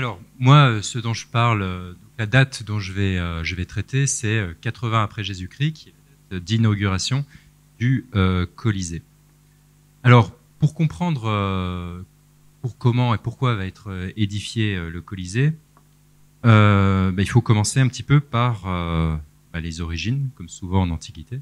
Alors, moi, euh, ce dont je parle, euh, la date dont je vais, euh, je vais traiter, c'est 80 après Jésus-Christ, qui est la date d'inauguration du Colisée. Alors, pour comprendre pour comment et pourquoi va être édifié le Colisée, bah, il faut commencer un petit peu par bah, les origines, comme souvent en Antiquité,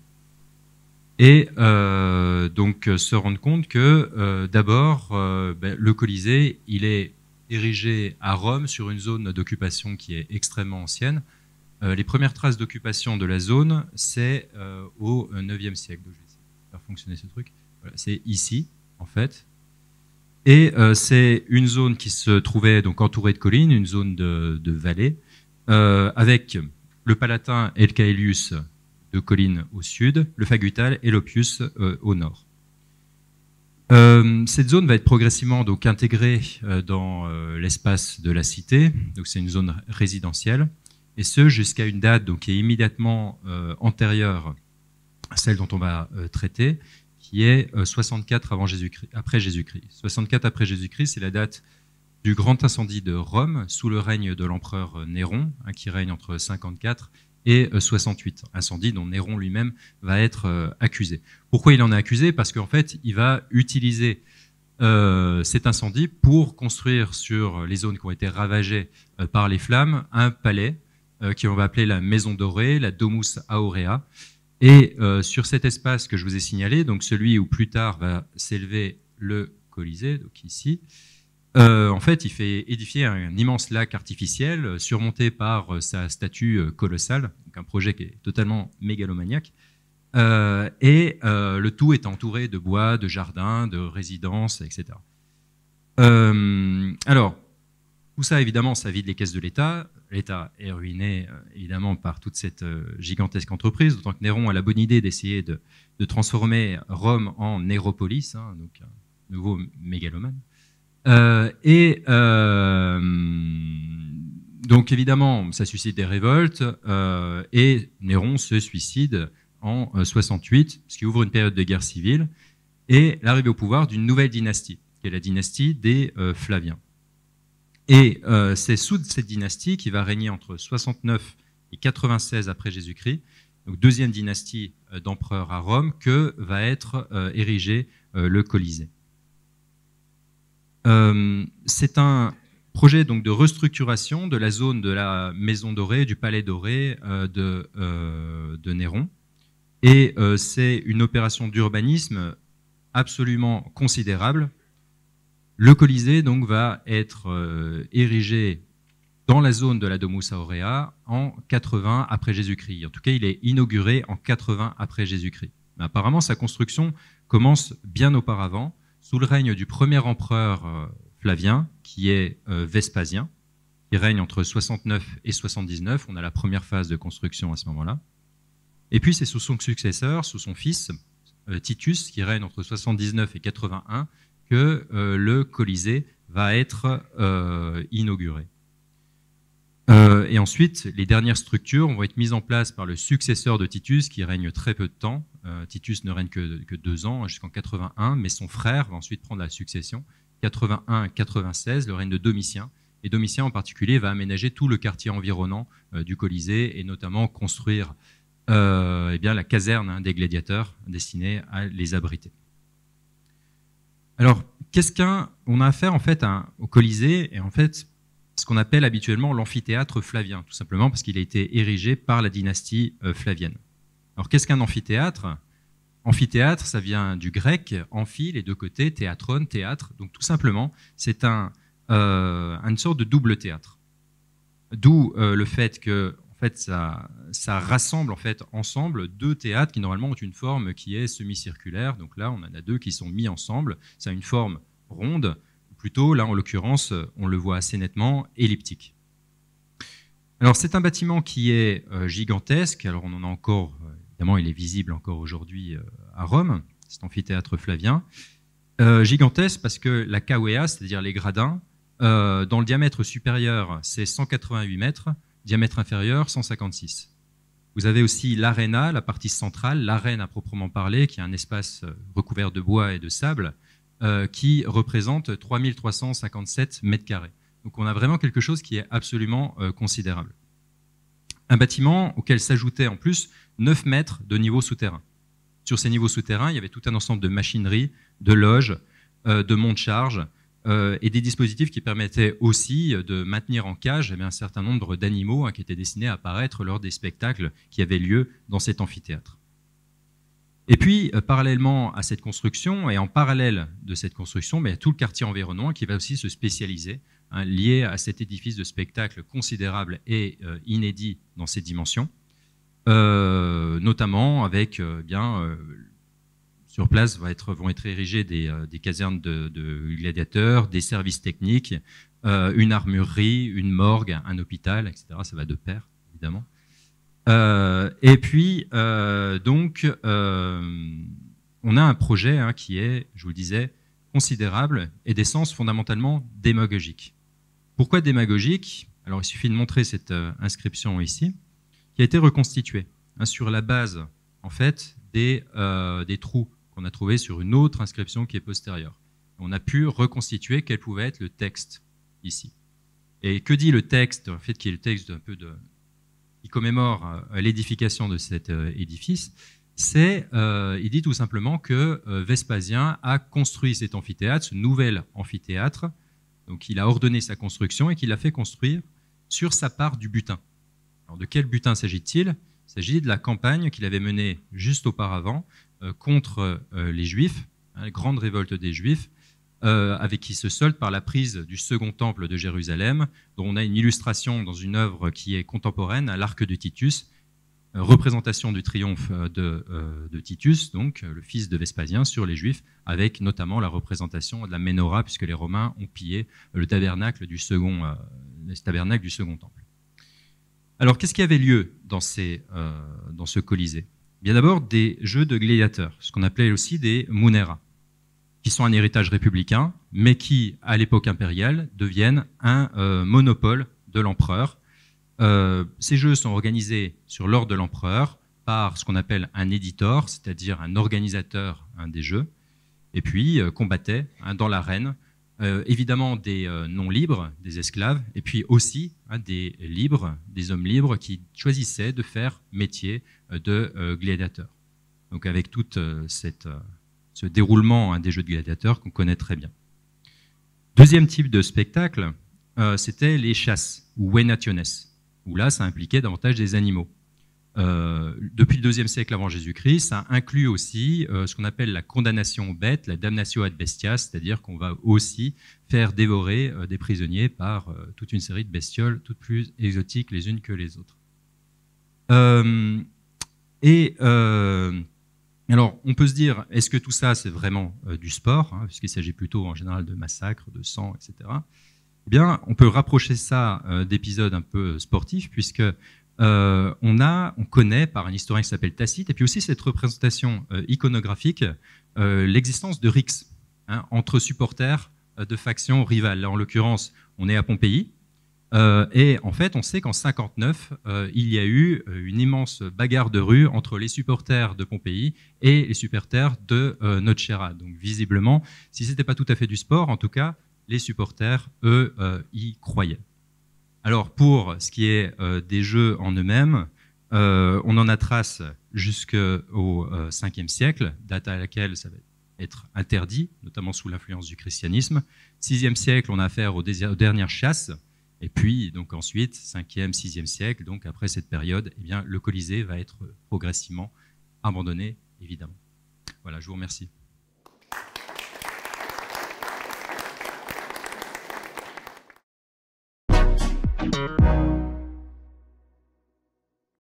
et donc se rendre compte que d'abord, bah, le Colisée, il est érigée à Rome sur une zone d'occupation qui est extrêmement ancienne. Euh, les premières traces d'occupation de la zone, c'est euh, au 9 euh, siècle. je fonctionner ce truc. c'est ici, en fait. Et c'est une zone qui se trouvait donc entourée de collines, une zone de, vallée, avec le Palatin et le Caelius de collines au sud, le Fagutal et l'Opius au nord. Euh, cette zone va être progressivement donc intégrée euh, dans euh, l'espace de la cité, donc c'est une zone résidentielle, et ce jusqu'à une date donc, qui est immédiatement antérieure à celle dont on va traiter, qui est 64 avant après Jésus-Christ. 64 après Jésus-Christ, c'est la date du grand incendie de Rome sous le règne de l'empereur Néron, hein, qui règne entre 54 et et 68, euh, incendie dont Néron lui-même va être euh, accusé. Pourquoi il en est accusé Parce qu'en fait, il va utiliser euh, cet incendie pour construire sur les zones qui ont été ravagées par les flammes un palais qui on va appeler la Maison Dorée, la Domus Aurea. Et sur cet espace que je vous ai signalé, donc celui où plus tard va s'élever le Colisée, donc ici, euh, en fait, il fait édifier un, immense lac artificiel euh, surmonté par euh, sa statue colossale, un projet qui est totalement mégalomaniaque. et le tout est entouré de bois, de jardins, de résidences, etc. alors, tout ça, évidemment, ça vide les caisses de l'État. L'État est ruiné, évidemment, par toute cette gigantesque entreprise, d'autant que Néron a la bonne idée d'essayer de, transformer Rome en Néropolis, hein, donc un nouveau mégalomane. Euh, et euh, donc évidemment, ça suscite des révoltes euh, et Néron se suicide en 68, ce qui ouvre une période de guerre civile et l'arrivée au pouvoir d'une nouvelle dynastie, qui est la dynastie des Flaviens. Et c'est sous cette dynastie qui va régner entre 69 et 96 après Jésus-Christ, donc deuxième dynastie d'empereurs à Rome, que va être érigé le Colisée. Euh, c'est un projet donc de restructuration de la zone de la Maison Dorée, du Palais Doré euh, de, euh, de, Néron. Et c'est une opération d'urbanisme absolument considérable. Le Colisée donc va être érigé dans la zone de la Domus Aurea en 80 après Jésus-Christ. En tout cas, il est inauguré en 80 après Jésus-Christ. Apparemment, sa construction commence bien auparavant sous le règne du premier empereur euh, Flavien, qui est euh, Vespasien. qui règne entre 69 et 79. On a la première phase de construction à ce moment-là. Et puis c'est sous son successeur, sous son fils, euh, Titus, qui règne entre 79 et 81, que le Colisée va être inauguré. et ensuite, les dernières structures vont être mises en place par le successeur de Titus, qui règne très peu de temps, euh, Titus ne règne que, deux ans, jusqu'en 81, mais son frère va ensuite prendre la succession. 81-96, le règne de Domitien. Et Domitien en particulier va aménager tout le quartier environnant euh, du Colisée et notamment construire euh, eh bien, la caserne hein, des gladiateurs destinée à les abriter. Alors, qu'est-ce qu'un. On a affaire en fait au Colisée et en fait ce qu'on appelle habituellement l'amphithéâtre flavien, tout simplement parce qu'il a été érigé par la dynastie flavienne. Alors qu'est-ce qu'un amphithéâtre Amphithéâtre, ça vient du grec amphi, les deux côtés, théâtron, théâtre. Donc tout simplement, c'est un, euh, une sorte de double théâtre. D'où euh, le fait que en fait, ça, ça, rassemble en fait ensemble deux théâtres qui normalement ont une forme qui est semi-circulaire. Donc là, on en a deux qui sont mis ensemble. Ça a une forme ronde, plutôt là en l'occurrence, on le voit assez nettement, elliptique. Alors c'est un bâtiment qui est euh, gigantesque. Alors on en a encore Évidemment, il est visible encore aujourd'hui euh, à Rome, cet amphithéâtre flavien. Euh, gigantesque parce que la cawea, c'est-à-dire les gradins, euh, dans le diamètre supérieur, c'est 188 mètres, diamètre inférieur, 156. Vous avez aussi l'arena, la partie centrale, l'arène à proprement parler, qui est un espace recouvert de bois et de sable, qui représente 3357 mètres carrés. Donc on a vraiment quelque chose qui est absolument considérable. Un bâtiment auquel s'ajoutait en plus 9 mètres de niveau souterrain. Sur ces niveaux souterrains, il y avait tout un ensemble de machinerie, de loges, euh, de monts de charge euh, et des dispositifs qui permettaient aussi de maintenir en cage eh un certain nombre d'animaux hein, qui étaient destinés à apparaître lors des spectacles qui avaient lieu dans cet amphithéâtre. Et puis, euh, parallèlement à cette construction, et en parallèle de cette construction, mais ben, il tout le quartier environnant qui va aussi se spécialiser, hein, lié à cet édifice de spectacle considérable et inédit dans ses dimensions. Euh, notamment avec euh, bien euh, sur place vont être érigées des, casernes de, gladiateurs, des services techniques, une armurerie, une morgue, un hôpital, etc. Ça va de pair, évidemment. et puis, donc, on a un projet hein, qui est, je vous le disais, considérable et d'essence fondamentalement démagogique. Pourquoi démagogique Alors, il suffit de montrer cette inscription ici qui a été reconstitué hein, sur la base en fait des, euh, des trous qu'on a trouvés sur une autre inscription qui est postérieure. On a pu reconstituer quel pouvait être le texte ici. Et que dit le texte, en fait, qui est le texte un peu de, commémore euh, l'édification de cet euh, édifice C'est, euh, il dit tout simplement que Vespasien a construit cet amphithéâtre, ce nouvel amphithéâtre. Donc, il a ordonné sa construction et qu'il l'a fait construire sur sa part du butin de quel butin s'agit-il Il s'agit de la campagne qu'il avait menée juste auparavant euh, contre euh, les Juifs, hein, la grande révolte des Juifs, euh, avec qui se solde par la prise du second temple de Jérusalem, dont on a une illustration dans une œuvre qui est contemporaine, à l'arc de Titus, représentation du triomphe de, Titus, donc le fils de Vespasien, sur les Juifs, avec notamment la représentation de la menorah, puisque les Romains ont pillé le le tabernacle du second temple. Alors, qu'est-ce qui avait lieu dans, euh, ce Colisée Bien d'abord, des jeux de gladiateurs, ce qu'on appelait aussi des munera, qui sont un héritage républicain, mais qui, à l'époque impériale, deviennent un euh, monopole de l'empereur. Euh, ces jeux sont organisés sur l'ordre de l'empereur par ce qu'on appelle un éditeur, c'est-à-dire un organisateur des jeux, et puis combattaient hein, dans l'arène euh, évidemment des euh, non-libres, des esclaves, et puis aussi hein, des libres, des hommes libres qui choisissaient de faire métier euh, de gladiateur. Donc avec tout ce déroulement hein, des jeux de gladiateurs qu'on connaît très bien. Deuxième type de spectacle, c'était les chasses, ou wenationes, où là ça impliquait davantage des animaux. Euh, depuis le deuxième siècle avant Jésus-Christ, ça inclut aussi euh, ce qu'on appelle la condamnation bête, la damnatio ad bestias, c'est-à-dire qu'on va aussi faire dévorer euh, des prisonniers par toute une série de bestioles, toutes plus exotiques les unes que les autres. et alors, on peut se dire, est-ce que tout ça, c'est vraiment du sport, hein, puisqu'il s'agit plutôt en général de massacres, de sang, etc. Eh bien, on peut rapprocher ça d'épisodes un peu sportifs, puisque euh, on, a, on connaît par un historien qui s'appelle Tacite, et puis aussi cette représentation euh, iconographique, euh, l'existence de rixes hein, entre supporters de factions rivales. en l'occurrence, on est à Pompéi, et en fait, on sait qu'en 59, il y a eu une immense bagarre de rue entre les supporters de Pompéi et les supporters de Notchera. Donc visiblement, si ce n'était pas tout à fait du sport, en tout cas, les supporters, eux, y croyaient. Alors pour ce qui est euh, des jeux en eux-mêmes, euh, on en a trace jusqu'au 5e euh, siècle, date à laquelle ça va être interdit, notamment sous l'influence du christianisme. 6e siècle, on a affaire aux, dernières chasses. Et puis, donc ensuite, 5e, 6e siècle, donc après cette période, eh bien, le Colisée va être progressivement abandonné, évidemment. Voilà, je vous remercie.